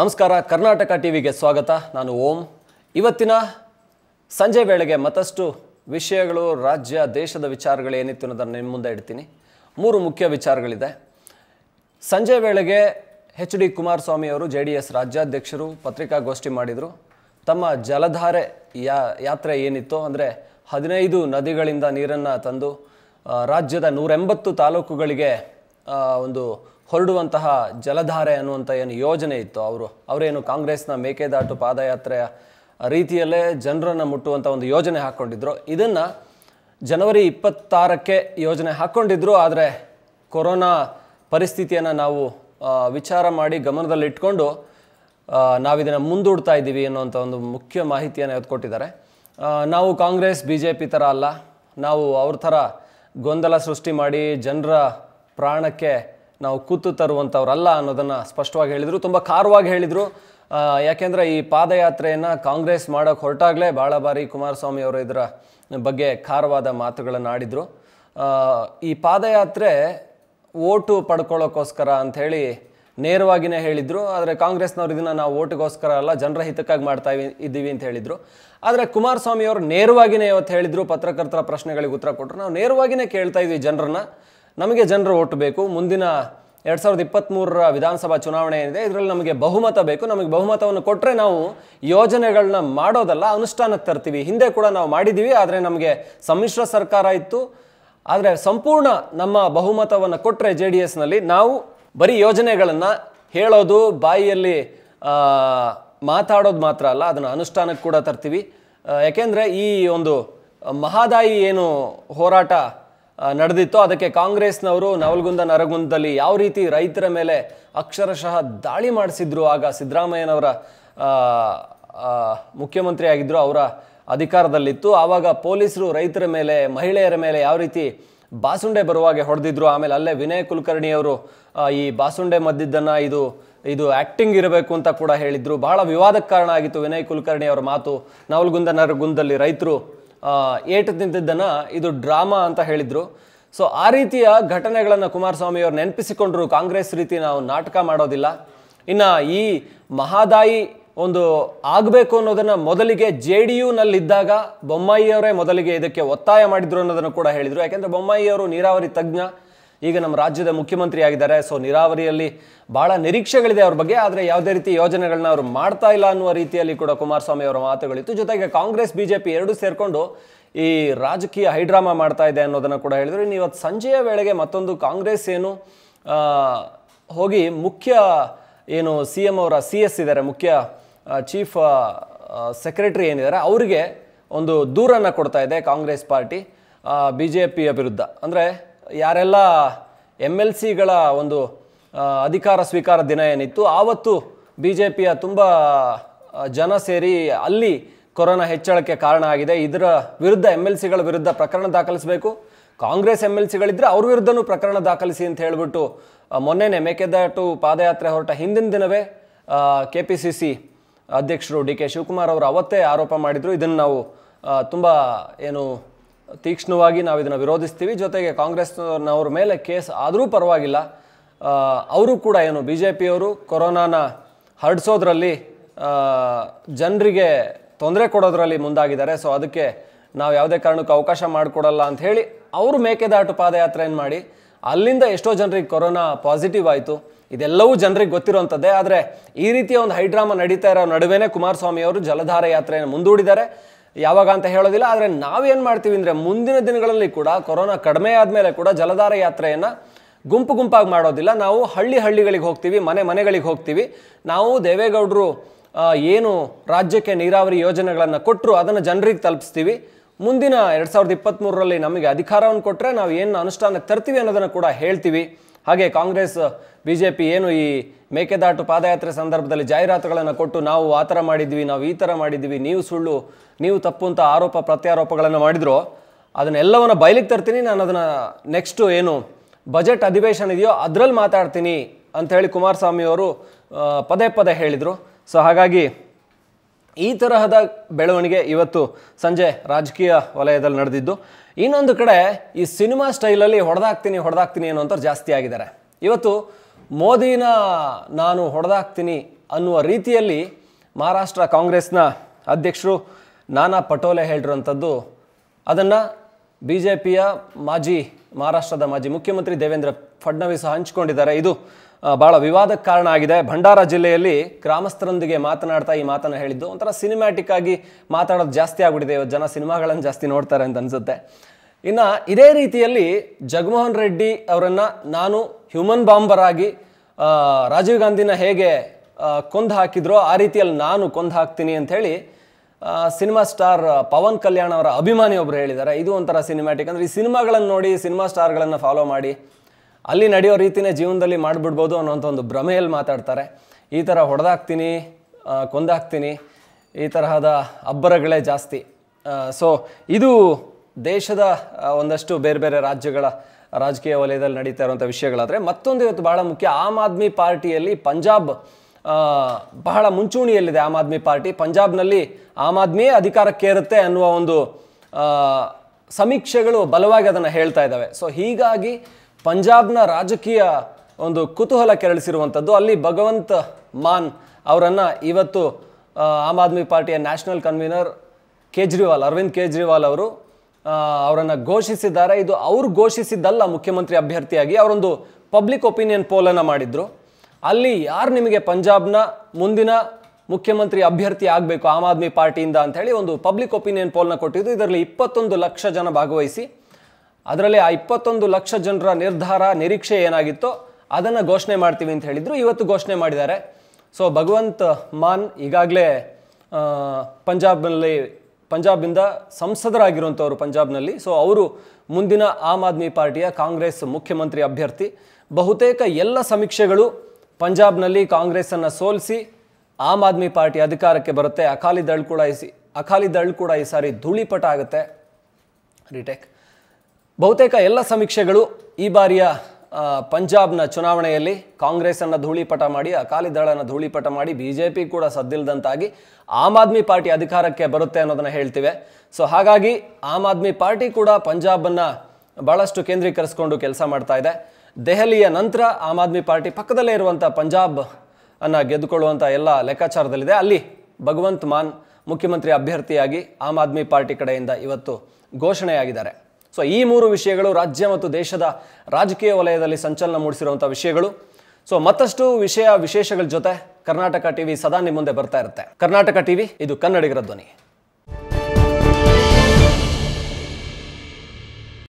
ನಮಸ್ಕಾರ ಕರ್ನಾಟಕ ವಿಗೆ ಸ್ವಾಗತ ನಾನು ಓಂ ಇವತ್ತಿನ ಸಂಜೆ ವೇಳೆಗೆ ಮತ್ತಷ್ಟು ವಿಷಯಗಳು ರಾಜ್ಯ ದೇಶದ ವಿಚಾರಗಳು ಏನಿತ್ತು ಅನ್ನೋದನ್ನು ನಿಮ್ಮ ಮುಂದೆ ಇಡ್ತೀನಿ ಮೂರು ಮುಖ್ಯ ವಿಚಾರಗಳಿದೆ ಸಂಜೆ ವೇಳೆಗೆ ಎಚ್ ಡಿ ಅವರು ಜೆ ಡಿ ಎಸ್ ರಾಜ್ಯಾಧ್ಯಕ್ಷರು ಪತ್ರಿಕಾಗೋಷ್ಠಿ ಮಾಡಿದರು ತಮ್ಮ ಜಲಧಾರೆ ಯಾ ಯಾತ್ರೆ ಏನಿತ್ತು ಅಂದರೆ ಹದಿನೈದು ನದಿಗಳಿಂದ ನೀರನ್ನು ತಂದು ರಾಜ್ಯದ ನೂರೆಂಬತ್ತು ತಾಲೂಕುಗಳಿಗೆ ಒಂದು ಹೊರಡುವಂತಹ ಜಲಧಾರೆ ಅನ್ನುವಂಥ ಏನು ಯೋಜನೆ ಇತ್ತು ಅವರು ಅವರೇನು ಕಾಂಗ್ರೆಸ್ನ ಮೇಕೆದಾಟು ಪಾದಯಾತ್ರೆಯ ರೀತಿಯಲ್ಲೇ ಜನರನ್ನು ಮುಟ್ಟುವಂಥ ಒಂದು ಯೋಜನೆ ಹಾಕ್ಕೊಂಡಿದ್ರು ಇದನ್ನು ಜನವರಿ ಇಪ್ಪತ್ತಾರಕ್ಕೆ ಯೋಜನೆ ಹಾಕ್ಕೊಂಡಿದ್ರು ಆದರೆ ಕೊರೋನಾ ಪರಿಸ್ಥಿತಿಯನ್ನು ನಾವು ವಿಚಾರ ಮಾಡಿ ಗಮನದಲ್ಲಿಟ್ಕೊಂಡು ನಾವಿದನ್ನು ಮುಂದೂಡ್ತಾ ಇದ್ದೀವಿ ಅನ್ನೋವಂಥ ಒಂದು ಮುಖ್ಯ ಮಾಹಿತಿಯನ್ನು ಎತ್ಕೊಟ್ಟಿದ್ದಾರೆ ಕೊಟ್ಟಿದ್ದಾರೆ ನಾವು ಕಾಂಗ್ರೆಸ್ ಬಿ ಜೆ ಪಿ ಥರ ಅಲ್ಲ ನಾವು ಅವ್ರ ಥರ ಗೊಂದಲ ಸೃಷ್ಟಿ ಮಾಡಿ ಜನರ ಪ್ರಾಣಕ್ಕೆ ನಾವು ಕೂತು ತರುವಂಥವ್ರಲ್ಲ ಅನ್ನೋದನ್ನು ಸ್ಪಷ್ಟವಾಗಿ ಹೇಳಿದರು ತುಂಬ ಖಾರವಾಗಿ ಹೇಳಿದರು ಯಾಕೆಂದರೆ ಈ ಪಾದಯಾತ್ರೆಯನ್ನು ಕಾಂಗ್ರೆಸ್ ಮಾಡೋಕ್ಕೆ ಹೊರಟಾಗಲೇ ಭಾಳ ಬಾರಿ ಕುಮಾರಸ್ವಾಮಿ ಅವರು ಇದರ ಬಗ್ಗೆ ಖಾರವಾದ ಮಾತುಗಳನ್ನು ಆಡಿದರು ಈ ಪಾದಯಾತ್ರೆ ಓಟು ಪಡ್ಕೊಳ್ಳೋಕ್ಕೋಸ್ಕರ ಅಂಥೇಳಿ ನೇರವಾಗಿಯೇ ಹೇಳಿದರು ಆದರೆ ಕಾಂಗ್ರೆಸ್ನವ್ರು ಇದನ್ನು ನಾವು ಓಟಿಗೋಸ್ಕರ ಅಲ್ಲ ಜನರ ಹಿತಕ್ಕಾಗಿ ಮಾಡ್ತಾ ಇದ್ದೀವಿ ಅಂತ ಹೇಳಿದರು ಆದರೆ ಕುಮಾರಸ್ವಾಮಿ ಅವರು ನೇರವಾಗಿಯೇ ಇವತ್ತು ಹೇಳಿದರು ಪತ್ರಕರ್ತರ ಪ್ರಶ್ನೆಗಳಿಗೆ ಉತ್ತರ ಕೊಟ್ಟರು ನಾವು ನೇರವಾಗಿಯೇ ಕೇಳ್ತಾ ಇದ್ವಿ ಜನರನ್ನ ನಮಗೆ ಜನರು ಓಟು ಬೇಕು ಮುಂದಿನ ಎರಡು ಸಾವಿರದ ಇಪ್ಪತ್ತ್ಮೂರರ ವಿಧಾನಸಭಾ ಚುನಾವಣೆ ಏನಿದೆ ಇದರಲ್ಲಿ ನಮಗೆ ಬಹುಮತ ಬೇಕು ನಮಗೆ ಬಹುಮತವನ್ನು ಕೊಟ್ಟರೆ ನಾವು ಯೋಜನೆಗಳನ್ನ ಮಾಡೋದಲ್ಲ ಅನುಷ್ಠಾನಕ್ಕೆ ತರ್ತೀವಿ ಹಿಂದೆ ಕೂಡ ನಾವು ಮಾಡಿದ್ದೀವಿ ಆದರೆ ನಮಗೆ ಸಮ್ಮಿಶ್ರ ಸರ್ಕಾರ ಇತ್ತು ಆದರೆ ಸಂಪೂರ್ಣ ನಮ್ಮ ಬಹುಮತವನ್ನು ಕೊಟ್ಟರೆ ಜೆ ಡಿ ಎಸ್ನಲ್ಲಿ ನಾವು ಬರೀ ಯೋಜನೆಗಳನ್ನು ಹೇಳೋದು ಬಾಯಿಯಲ್ಲಿ ಮಾತಾಡೋದು ಮಾತ್ರ ಅಲ್ಲ ಅದನ್ನು ಅನುಷ್ಠಾನಕ್ಕೆ ಕೂಡ ತರ್ತೀವಿ ಯಾಕೆಂದರೆ ಈ ಒಂದು ಮಹಾದಾಯಿ ಏನು ಹೋರಾಟ ನಡೆದಿತ್ತು ಅದಕ್ಕೆ ಕಾಂಗ್ರೆಸ್ನವರು ನವಲ್ಗುಂದ ನರಗುಂದದಲ್ಲಿ ಯಾವ ರೀತಿ ರೈತರ ಮೇಲೆ ಅಕ್ಷರಶಃ ದಾಳಿ ಮಾಡಿಸಿದ್ರು ಆಗ ಸಿದ್ದರಾಮಯ್ಯನವರ ಮುಖ್ಯಮಂತ್ರಿ ಆಗಿದ್ದರು ಅವರ ಅಧಿಕಾರದಲ್ಲಿತ್ತು ಆವಾಗ ಪೊಲೀಸರು ರೈತರ ಮೇಲೆ ಮಹಿಳೆಯರ ಮೇಲೆ ಯಾವ ರೀತಿ ಬಾಸುಂಡೆ ಬರುವಾಗೆ ಹೊಡೆದಿದ್ರು ಆಮೇಲೆ ಅಲ್ಲೇ ವಿನಯ್ ಕುಲಕರ್ಣಿಯವರು ಈ ಬಾಸುಂಡೆ ಮದ್ದಿದ್ದನ್ನು ಇದು ಇದು ಆ್ಯಕ್ಟಿಂಗ್ ಇರಬೇಕು ಅಂತ ಕೂಡ ಹೇಳಿದರು ಬಹಳ ವಿವಾದಕ್ಕೆ ಕಾರಣ ಆಗಿತ್ತು ವಿನಯ್ ಕುಲಕರ್ಣಿ ಅವರ ಮಾತು ನವಲ್ಗುಂದ ನರಗುಂದಲ್ಲಿ ರೈತರು ಏಟು ತಿಂತಿದ್ದನ್ನು ಇದು ಡ್ರಾಮಾ ಅಂತ ಹೇಳಿದರು ಸೊ ಆ ರೀತಿಯ ಘಟನೆಗಳನ್ನು ಕುಮಾರಸ್ವಾಮಿಯವರು ನೆನಪಿಸಿಕೊಂಡರು ಕಾಂಗ್ರೆಸ್ ರೀತಿ ನಾವು ನಾಟಕ ಮಾಡೋದಿಲ್ಲ ಇನ್ನು ಈ ಮಹಾದಾಯಿ ಒಂದು ಆಗಬೇಕು ಅನ್ನೋದನ್ನು ಮೊದಲಿಗೆ ಜೆ ಡಿ ಯುನಲ್ಲಿದ್ದಾಗ ಬೊಮ್ಮಾಯಿಯವರೇ ಮೊದಲಿಗೆ ಇದಕ್ಕೆ ಒತ್ತಾಯ ಮಾಡಿದ್ರು ಅನ್ನೋದನ್ನು ಕೂಡ ಹೇಳಿದರು ಯಾಕೆಂದರೆ ಬೊಮ್ಮಾಯಿಯವರು ನೀರಾವರಿ ತಜ್ಞ ಈಗ ನಮ್ಮ ರಾಜ್ಯದ ಮುಖ್ಯಮಂತ್ರಿ ಆಗಿದ್ದಾರೆ ಸೊ ನೀರಾವರಿಯಲ್ಲಿ ಬಹಳ ನಿರೀಕ್ಷೆಗಳಿದೆ ಅವ್ರ ಬಗ್ಗೆ ಆದರೆ ಯಾವುದೇ ರೀತಿ ಯೋಜನೆಗಳನ್ನ ಅವರು ಮಾಡ್ತಾ ಇಲ್ಲ ಅನ್ನುವ ರೀತಿಯಲ್ಲಿ ಕೂಡ ಕುಮಾರಸ್ವಾಮಿ ಅವರ ಮಾತುಗಳಿತ್ತು ಜೊತೆಗೆ ಕಾಂಗ್ರೆಸ್ ಬಿಜೆಪಿ ಎರಡೂ ಸೇರಿಕೊಂಡು ಈ ರಾಜಕೀಯ ಹೈಡ್ರಾಮಾ ಮಾಡ್ತಾ ಇದೆ ಅನ್ನೋದನ್ನು ಕೂಡ ಹೇಳಿದ್ರು ಇನ್ನು ಇವತ್ತು ಸಂಜೆಯ ವೇಳೆಗೆ ಮತ್ತೊಂದು ಕಾಂಗ್ರೆಸ್ ಏನು ಹೋಗಿ ಮುಖ್ಯ ಏನು ಸಿ ಎಮ್ ಅವರ ಸಿ ಎಸ್ ಇದ್ದಾರೆ ಮುಖ್ಯ ಚೀಫ್ ಸೆಕ್ರೆಟರಿ ಏನಿದ್ದಾರೆ ಅವರಿಗೆ ಒಂದು ದೂರನ್ನು ಕೊಡ್ತಾ ಇದೆ ಕಾಂಗ್ರೆಸ್ ಪಾರ್ಟಿ ಬಿ ಜೆ ಪಿಯ ವಿರುದ್ಧ ಅಂದರೆ ಯಾರೆಲ್ಲ ಎಮ್ ಎಲ್ ಸಿಗಳ ಒಂದು ಅಧಿಕಾರ ಸ್ವೀಕಾರ ದಿನ ಏನಿತ್ತು ಆವತ್ತು ಬಿ ಜೆ ಪಿಯ ತುಂಬ ಜನ ಸೇರಿ ಅಲ್ಲಿ ಕೊರೋನಾ ಹೆಚ್ಚಳಕ್ಕೆ ಕಾರಣ ಆಗಿದೆ ಇದರ ವಿರುದ್ಧ ಎಮ್ ಎಲ್ ಸಿಗಳ ವಿರುದ್ಧ ಪ್ರಕರಣ ದಾಖಲಿಸಬೇಕು ಕಾಂಗ್ರೆಸ್ ಎಮ್ ಎಲ್ ಸಿಗಳಿದ್ದರೆ ಅವ್ರ ವಿರುದ್ಧನೂ ಪ್ರಕರಣ ದಾಖಲಿಸಿ ಅಂತ ಹೇಳಿಬಿಟ್ಟು ಮೊನ್ನೆನೆ ಮೇಕೆದಾಟು ಪಾದಯಾತ್ರೆ ಹೊರಟ ಹಿಂದಿನ ದಿನವೇ ಕೆ ಪಿ ಸಿ ಸಿ ಅಧ್ಯಕ್ಷರು ಡಿ ಕೆ ಶಿವಕುಮಾರ್ ಅವರು ಅವತ್ತೇ ಆರೋಪ ಮಾಡಿದರು ಇದನ್ನು ನಾವು ತುಂಬ ಏನು ತೀಕ್ಷ್ಣವಾಗಿ ನಾವು ಇದನ್ನು ವಿರೋಧಿಸ್ತೀವಿ ಜೊತೆಗೆ ಕಾಂಗ್ರೆಸ್ನವ್ರ ಮೇಲೆ ಕೇಸ್ ಆದರೂ ಪರವಾಗಿಲ್ಲ ಅವರು ಕೂಡ ಏನು ಬಿ ಜೆ ಪಿಯವರು ಕೊರೋನಾನ ಹರಡಿಸೋದ್ರಲ್ಲಿ ಜನರಿಗೆ ತೊಂದರೆ ಕೊಡೋದ್ರಲ್ಲಿ ಮುಂದಾಗಿದ್ದಾರೆ ಸೊ ಅದಕ್ಕೆ ನಾವು ಯಾವುದೇ ಕಾರಣಕ್ಕೂ ಅವಕಾಶ ಮಾಡಿಕೊಡಲ್ಲ ಅಂತ ಹೇಳಿ ಅವರು ಮೇಕೆದಾಟು ಪಾದಯಾತ್ರೆಯನ್ನು ಮಾಡಿ ಅಲ್ಲಿಂದ ಎಷ್ಟೋ ಜನರಿಗೆ ಕೊರೋನಾ ಪಾಸಿಟಿವ್ ಆಯಿತು ಇದೆಲ್ಲವೂ ಜನರಿಗೆ ಗೊತ್ತಿರುವಂಥದ್ದೇ ಆದರೆ ಈ ರೀತಿಯ ಒಂದು ಹೈಡ್ರಾಮಾ ನಡೀತಾ ಇರೋ ನಡುವೆನೇ ಕುಮಾರಸ್ವಾಮಿ ಅವರು ಜಲಧಾರ ಯಾತ್ರೆಯನ್ನು ಮುಂದೂಡಿದ್ದಾರೆ ಯಾವಾಗ ಅಂತ ಹೇಳೋದಿಲ್ಲ ಆದರೆ ನಾವೇನು ಮಾಡ್ತೀವಿ ಅಂದರೆ ಮುಂದಿನ ದಿನಗಳಲ್ಲಿ ಕೂಡ ಕೊರೋನಾ ಕಡಿಮೆ ಆದಮೇಲೆ ಕೂಡ ಜಲಧಾರ ಯಾತ್ರೆಯನ್ನು ಗುಂಪು ಗುಂಪಾಗಿ ಮಾಡೋದಿಲ್ಲ ನಾವು ಹಳ್ಳಿ ಹಳ್ಳಿಗಳಿಗೆ ಹೋಗ್ತೀವಿ ಮನೆ ಮನೆಗಳಿಗೆ ಹೋಗ್ತೀವಿ ನಾವು ದೇವೇಗೌಡರು ಏನು ರಾಜ್ಯಕ್ಕೆ ನೀರಾವರಿ ಯೋಜನೆಗಳನ್ನು ಕೊಟ್ಟರು ಅದನ್ನು ಜನರಿಗೆ ತಲುಪಿಸ್ತೀವಿ ಮುಂದಿನ ಎರಡು ಸಾವಿರದ ಇಪ್ಪತ್ತ್ಮೂರರಲ್ಲಿ ನಮಗೆ ಅಧಿಕಾರವನ್ನು ಕೊಟ್ಟರೆ ನಾವು ಏನು ಅನುಷ್ಠಾನಕ್ಕೆ ತರ್ತೀವಿ ಅನ್ನೋದನ್ನು ಕೂಡ ಹೇಳ್ತೀವಿ ಹಾಗೆ ಕಾಂಗ್ರೆಸ್ ಬಿ ಜೆ ಪಿ ಏನು ಈ ಮೇಕೆದಾಟು ಪಾದಯಾತ್ರೆ ಸಂದರ್ಭದಲ್ಲಿ ಜಾಹೀರಾತುಗಳನ್ನು ಕೊಟ್ಟು ನಾವು ಆ ಥರ ಮಾಡಿದ್ವಿ ನಾವು ಈ ಥರ ಮಾಡಿದ್ವಿ ನೀವು ಸುಳ್ಳು ನೀವು ತಪ್ಪು ಅಂತ ಆರೋಪ ಪ್ರತ್ಯಾರೋಪಗಳನ್ನು ಮಾಡಿದ್ರು ಅದನ್ನೆಲ್ಲವನ್ನು ಬಯಲಿಗೆ ತರ್ತೀನಿ ನಾನು ಅದನ್ನು ನೆಕ್ಸ್ಟು ಏನು ಬಜೆಟ್ ಅಧಿವೇಶನ ಇದೆಯೋ ಅದರಲ್ಲಿ ಮಾತಾಡ್ತೀನಿ ಅಂತ ಹೇಳಿ ಕುಮಾರಸ್ವಾಮಿ ಅವರು ಪದೇ ಪದೇ ಹೇಳಿದರು ಸೊ ಹಾಗಾಗಿ ಈ ತರಹದ ಬೆಳವಣಿಗೆ ಇವತ್ತು ಸಂಜೆ ರಾಜಕೀಯ ವಲಯದಲ್ಲಿ ನಡೆದಿದ್ದು ಇನ್ನೊಂದು ಕಡೆ ಈ ಸಿನಿಮಾ ಸ್ಟೈಲಲ್ಲಿ ಹೊಡೆದಾಕ್ತೀನಿ ಹೊಡೆದಾಕ್ತೀನಿ ಅನ್ನೋಂಥವ್ರು ಜಾಸ್ತಿ ಆಗಿದ್ದಾರೆ ಇವತ್ತು ಮೋದಿನ ನಾನು ಹೊಡೆದಾಕ್ತೀನಿ ಅನ್ನುವ ರೀತಿಯಲ್ಲಿ ಮಹಾರಾಷ್ಟ್ರ ಕಾಂಗ್ರೆಸ್ನ ಅಧ್ಯಕ್ಷರು ನಾನಾ ಪಟೋಲೆ ಹೇಳಿರುವಂಥದ್ದು ಅದನ್ನು ಬಿ ಜೆ ಪಿಯ ಮಾಜಿ ಮಹಾರಾಷ್ಟ್ರದ ಮಾಜಿ ಮುಖ್ಯಮಂತ್ರಿ ದೇವೇಂದ್ರ ಫಡ್ನವೀಸ್ ಹಂಚಿಕೊಂಡಿದ್ದಾರೆ ಇದು ಭಾಳ ವಿವಾದಕ್ಕೆ ಕಾರಣ ಆಗಿದೆ ಭಂಡಾರ ಜಿಲ್ಲೆಯಲ್ಲಿ ಗ್ರಾಮಸ್ಥರೊಂದಿಗೆ ಮಾತನಾಡ್ತಾ ಈ ಮಾತನ್ನು ಹೇಳಿದ್ದು ಒಂಥರ ಸಿನಿಮ್ಯಾಟಿಕ್ ಆಗಿ ಮಾತಾಡೋದು ಜಾಸ್ತಿ ಆಗ್ಬಿಟ್ಟಿದೆ ಇವತ್ತು ಜನ ಸಿನಿಮಾಗಳನ್ನು ಜಾಸ್ತಿ ನೋಡ್ತಾರೆ ಅಂತ ಅನಿಸುತ್ತೆ ಇನ್ನು ಇದೇ ರೀತಿಯಲ್ಲಿ ಜಗಮೋಹನ್ ರೆಡ್ಡಿ ಅವರನ್ನು ನಾನು ಹ್ಯೂಮನ್ ಬಾಂಬರ್ ಆಗಿ ರಾಜೀವ್ ಗಾಂಧಿನ ಹೇಗೆ ಕೊಂದು ಹಾಕಿದ್ರೋ ಆ ರೀತಿಯಲ್ಲಿ ನಾನು ಕೊಂದು ಹಾಕ್ತೀನಿ ಅಂಥೇಳಿ ಸಿನಿಮಾ ಸ್ಟಾರ್ ಪವನ್ ಕಲ್ಯಾಣ್ ಅವರ ಅಭಿಮಾನಿ ಒಬ್ಬರು ಹೇಳಿದ್ದಾರೆ ಇದು ಒಂಥರ ಸಿನಿಮ್ಯಾಟಿಕ್ ಅಂದರೆ ಈ ಸಿನಿಮಾಗಳನ್ನು ನೋಡಿ ಸಿನಿಮಾ ಸ್ಟಾರ್ಗಳನ್ನು ಫಾಲೋ ಮಾಡಿ ಅಲ್ಲಿ ನಡೆಯೋ ರೀತಿನೇ ಜೀವನದಲ್ಲಿ ಮಾಡಿಬಿಡ್ಬೋದು ಅನ್ನೋಂಥ ಒಂದು ಭ್ರಮೆಯಲ್ಲಿ ಮಾತಾಡ್ತಾರೆ ಈ ಥರ ಹೊಡೆದಾಕ್ತೀನಿ ಕೊಂದಾಕ್ತೀನಿ ಈ ತರಹದ ಅಬ್ಬರಗಳೇ ಜಾಸ್ತಿ ಸೊ ಇದು ದೇಶದ ಒಂದಷ್ಟು ಬೇರೆ ಬೇರೆ ರಾಜ್ಯಗಳ ರಾಜಕೀಯ ವಲಯದಲ್ಲಿ ನಡೀತಾ ಇರುವಂಥ ವಿಷಯಗಳಾದರೆ ಮತ್ತೊಂದು ಇವತ್ತು ಭಾಳ ಮುಖ್ಯ ಆಮ್ ಆದ್ಮಿ ಪಾರ್ಟಿಯಲ್ಲಿ ಪಂಜಾಬ್ ಬಹಳ ಮುಂಚೂಣಿಯಲ್ಲಿದೆ ಆಮ್ ಆದ್ಮಿ ಪಾರ್ಟಿ ಪಂಜಾಬ್ನಲ್ಲಿ ಆಮ್ ಆದ್ಮಿಯೇ ಅಧಿಕಾರಕ್ಕೇರುತ್ತೆ ಅನ್ನುವ ಒಂದು ಸಮೀಕ್ಷೆಗಳು ಬಲವಾಗಿ ಅದನ್ನು ಹೇಳ್ತಾ ಇದ್ದಾವೆ ಸೊ ಹೀಗಾಗಿ ಪಂಜಾಬ್ನ ರಾಜಕೀಯ ಒಂದು ಕುತೂಹಲ ಕೆರಳಿಸಿರುವಂಥದ್ದು ಅಲ್ಲಿ ಭಗವಂತ ಮಾನ್ ಅವರನ್ನು ಇವತ್ತು ಆಮ್ ಆದ್ಮಿ ಪಾರ್ಟಿಯ ನ್ಯಾಷನಲ್ ಕನ್ವೀನರ್ ಕೇಜ್ರಿವಾಲ್ ಅರವಿಂದ್ ಕೇಜ್ರಿವಾಲ್ ಅವರು ಅವರನ್ನು ಘೋಷಿಸಿದ್ದಾರೆ ಇದು ಅವರು ಘೋಷಿಸಿದ್ದಲ್ಲ ಮುಖ್ಯಮಂತ್ರಿ ಅಭ್ಯರ್ಥಿಯಾಗಿ ಅವರೊಂದು ಪಬ್ಲಿಕ್ ಒಪಿನಿಯನ್ ಪೋಲನ್ನು ಮಾಡಿದರು ಅಲ್ಲಿ ಯಾರು ನಿಮಗೆ ಪಂಜಾಬ್ನ ಮುಂದಿನ ಮುಖ್ಯಮಂತ್ರಿ ಅಭ್ಯರ್ಥಿ ಆಗಬೇಕು ಆಮ್ ಆದ್ಮಿ ಪಾರ್ಟಿಯಿಂದ ಅಂತ ಹೇಳಿ ಒಂದು ಪಬ್ಲಿಕ್ ಒಪಿನಿಯನ್ ಪೋಲ್ನ ಕೊಟ್ಟಿದ್ದು ಇದರಲ್ಲಿ ಇಪ್ಪತ್ತೊಂದು ಲಕ್ಷ ಜನ ಭಾಗವಹಿಸಿ ಅದರಲ್ಲಿ ಆ ಇಪ್ಪತ್ತೊಂದು ಲಕ್ಷ ಜನರ ನಿರ್ಧಾರ ನಿರೀಕ್ಷೆ ಏನಾಗಿತ್ತೋ ಅದನ್ನು ಘೋಷಣೆ ಮಾಡ್ತೀವಿ ಅಂತ ಹೇಳಿದರು ಇವತ್ತು ಘೋಷಣೆ ಮಾಡಿದ್ದಾರೆ ಸೊ ಭಗವಂತ್ ಮಾನ್ ಈಗಾಗಲೇ ಪಂಜಾಬ್ನಲ್ಲಿ ಪಂಜಾಬಿಂದ ಸಂಸದರಾಗಿರುವಂಥವ್ರು ಪಂಜಾಬ್ನಲ್ಲಿ ಸೊ ಅವರು ಮುಂದಿನ ಆಮ್ ಆದ್ಮಿ ಪಾರ್ಟಿಯ ಕಾಂಗ್ರೆಸ್ ಮುಖ್ಯಮಂತ್ರಿ ಅಭ್ಯರ್ಥಿ ಬಹುತೇಕ ಎಲ್ಲ ಸಮೀಕ್ಷೆಗಳು ಪಂಜಾಬ್ನಲ್ಲಿ ಕಾಂಗ್ರೆಸ್ಸನ್ನು ಸೋಲಿಸಿ ಆಮ್ ಆದ್ಮಿ ಪಾರ್ಟಿ ಅಧಿಕಾರಕ್ಕೆ ಬರುತ್ತೆ ಅಕಾಲಿ ದಳ್ ಕೂಡ ಈ ಅಕಾಲಿ ದಳ್ ಕೂಡ ಈ ಸಾರಿ ಧೂಳಿಪಟ ಆಗುತ್ತೆ ರಿಟೇಕ್ ಬಹುತೇಕ ಎಲ್ಲ ಸಮೀಕ್ಷೆಗಳು ಈ ಬಾರಿಯ ಪಂಜಾಬ್ನ ಚುನಾವಣೆಯಲ್ಲಿ ಕಾಂಗ್ರೆಸ್ಸನ್ನು ಧೂಳಿಪಟ ಮಾಡಿ ಅಕಾಲಿ ದಳನ ಧೂಳಿಪಟ ಮಾಡಿ ಬಿ ಜೆ ಪಿ ಕೂಡ ಸದ್ದಿಲ್ದಂತಾಗಿ ಆಮ್ ಆದ್ಮಿ ಪಾರ್ಟಿ ಅಧಿಕಾರಕ್ಕೆ ಬರುತ್ತೆ ಅನ್ನೋದನ್ನು ಹೇಳ್ತೀವಿ ಸೊ ಹಾಗಾಗಿ ಆಮ್ ಆದ್ಮಿ ಪಾರ್ಟಿ ಕೂಡ ಪಂಜಾಬನ್ನು ಭಾಳಷ್ಟು ಕೇಂದ್ರೀಕರಿಸಿಕೊಂಡು ಕೆಲಸ ಮಾಡ್ತಾ ಇದೆ ದೆಹಲಿಯ ನಂತರ ಆಮ್ ಆದ್ಮಿ ಪಾರ್ಟಿ ಪಕ್ಕದಲ್ಲೇ ಇರುವಂಥ ಪಂಜಾಬ್ ಅನ್ನು ಗೆದ್ದುಕೊಳ್ಳುವಂಥ ಎಲ್ಲ ಲೆಕ್ಕಾಚಾರದಲ್ಲಿದೆ ಅಲ್ಲಿ ಭಗವಂತ್ ಮಾನ್ ಮುಖ್ಯಮಂತ್ರಿ ಅಭ್ಯರ್ಥಿಯಾಗಿ ಆಮ್ ಆದ್ಮಿ ಪಾರ್ಟಿ ಕಡೆಯಿಂದ ಇವತ್ತು ಘೋಷಣೆಯಾಗಿದ್ದಾರೆ ಸೊ ಈ ಮೂರು ವಿಷಯಗಳು ರಾಜ್ಯ ಮತ್ತು ದೇಶದ ರಾಜಕೀಯ ವಲಯದಲ್ಲಿ ಸಂಚಲನ ಮೂಡಿಸಿರುವಂಥ ವಿಷಯಗಳು ಸೊ ಮತ್ತಷ್ಟು ವಿಷಯ ವಿಶೇಷಗಳ ಜೊತೆ ಕರ್ನಾಟಕ ಟಿವಿ ಸದಾ ನಿಮ್ಮ ಮುಂದೆ ಬರ್ತಾ ಇರುತ್ತೆ ಕರ್ನಾಟಕ ಟಿವಿ ಇದು ಕನ್ನಡಿಗರ ಧ್ವನಿ